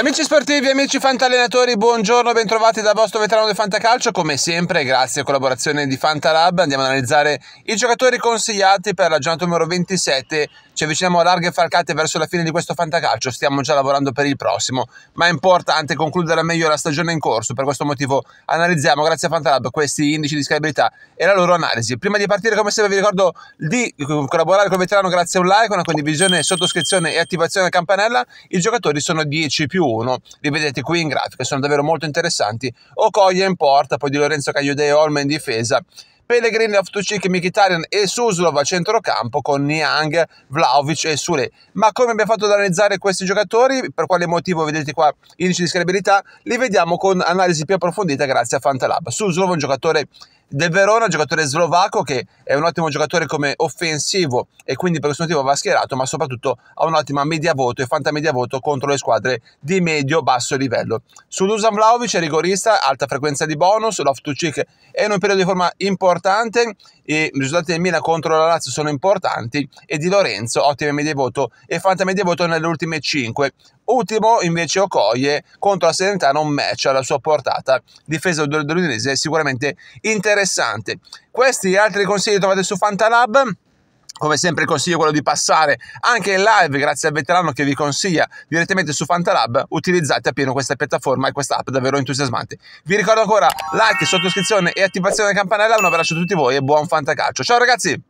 Amici sportivi, amici fantallenatori, buongiorno, bentrovati dal vostro veterano del Fantacalcio. Come sempre, grazie a collaborazione di Fantalab, andiamo ad analizzare i giocatori consigliati per la giornata numero 27. Ci avviciniamo a larghe falcate verso la fine di questo Fantacalcio, stiamo già lavorando per il prossimo, ma è importante concludere meglio la stagione in corso. Per questo motivo analizziamo, grazie a Fantalab, questi indici di scalabilità e la loro analisi. Prima di partire, come sempre, vi ricordo di collaborare col veterano grazie a un like, una condivisione, sottoscrizione e attivazione della campanella. I giocatori sono 10 più 1, li vedete qui in grafica, sono davvero molto interessanti. Okoye in porta, poi Di Lorenzo Cagliode e Olma in difesa. Pellegrini, Avtucic, Mkhitaryan e Suslov a centrocampo con Niang, Vlaovic e Sule. Ma come abbiamo fatto ad analizzare questi giocatori? Per quale motivo vedete qua indice di scalabilità? Li vediamo con analisi più approfondita grazie a Fantalab. Suslov è un giocatore del Verona, giocatore slovacco che è un ottimo giocatore come offensivo e quindi per questo motivo va schierato, ma soprattutto ha un'ottima media voto e fanta media voto contro le squadre di medio-basso livello. Su Dusan Vlaovic è rigorista, alta frequenza di bonus, loft to cheek è in un periodo di forma importante, i risultati del Milan contro la Lazio sono importanti e di Lorenzo ottime media voto e fanta media voto nelle ultime 5. Ultimo invece Okoye contro la Salernitana, un match alla sua portata, difesa dell'Udinese sicuramente interessante. Questi altri consigli li trovate su Fantalab. Come sempre consiglio quello di passare anche in live grazie al veterano che vi consiglia direttamente su Fantalab, utilizzate appieno questa piattaforma e questa app davvero entusiasmante. Vi ricordo ancora like, sottoscrizione e attivazione della campanella, un abbraccio a tutti voi e buon fantacalcio. Ciao ragazzi!